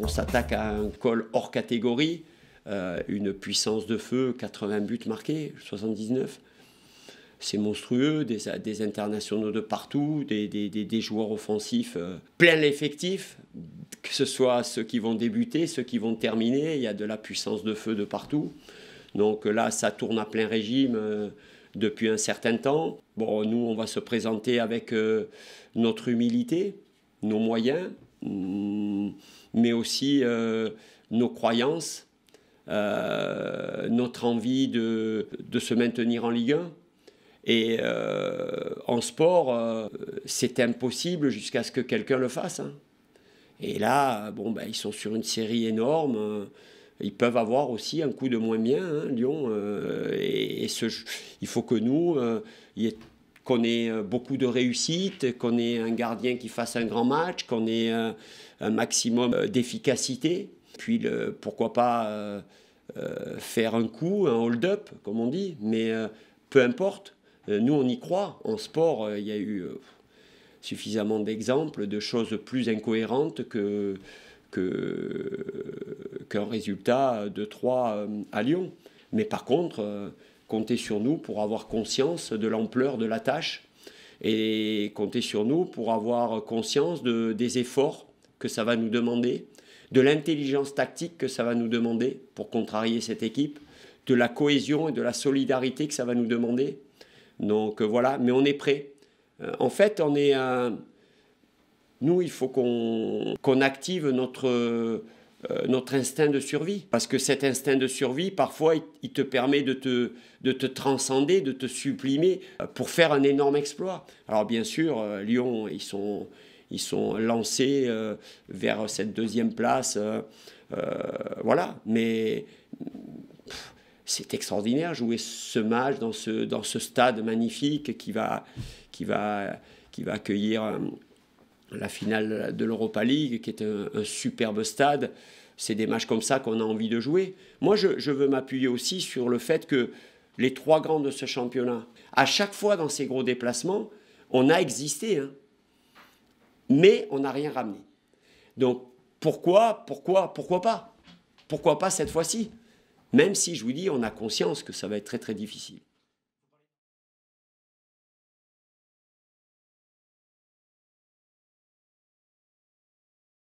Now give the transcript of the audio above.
On s'attaque à un col hors catégorie, euh, une puissance de feu, 80 buts marqués, 79. C'est monstrueux, des, internationaux de partout, des, joueurs offensifs euh, plein l'effectif, que ce soit ceux qui vont débuter, ceux qui vont terminer, il y a de la puissance de feu de partout. Donc là, ça tourne à plein régime euh, depuis un certain temps. Bon, nous, on va se présenter avec notre humilité, nos moyens, mm, mais aussi euh, nos croyances, euh, notre envie de, de, se maintenir en Ligue 1. Et euh, en sport, c'est impossible jusqu'à ce que quelqu'un le fasse. Hein. Et là, bon, ben, ils sont sur une série énorme. Ils peuvent avoir aussi un coup de moins bien, hein, Lyon. et, il faut que nous, il y ait qu'on ait euh, beaucoup de réussite, qu'on ait un gardien qui fasse un grand match, qu'on ait euh, un, maximum euh, d'efficacité. Puis le, pourquoi pas faire un coup, un hold-up, comme on dit, mais peu importe. Nous, on y croit. En sport, il y a eu suffisamment d'exemples de choses plus incohérentes que, qu'un résultat de 3 à Lyon. Mais par contre, compter sur nous pour avoir conscience de l'ampleur de la tâche et compter sur nous pour avoir conscience de, des efforts que ça va nous demander, de l'intelligence tactique que ça va nous demander pour contrarier cette équipe, de la cohésion et de la solidarité que ça va nous demander. Donc euh, voilà, mais on est prêt. Euh, en fait, on est... Un... Euh, nous, il faut qu'on active notre euh, notre instinct de survie. Parce que cet instinct de survie, parfois, il, te permet de te, de te transcender, de te supprimer euh, pour faire un énorme exploit. Alors bien sûr, euh, Lyon, ils sont, ils sont lancés vers cette deuxième place. voilà, mais c'est extraordinaire jouer ce match dans ce, dans ce stade magnifique qui va, qui va, qui va accueillir la finale de l'Europa League, qui est un, superbe stade. C'est des matchs comme ça qu'on a envie de jouer. Moi, je, veux m'appuyer aussi sur le fait que les trois grands de ce championnat, à chaque fois dans ces gros déplacements, on a existé, hein. mais on n'a rien ramené. Donc, pourquoi, pourquoi, pourquoi pas Pourquoi pas cette fois-ci Même si, je vous dis, on a conscience que ça va être très très difficile.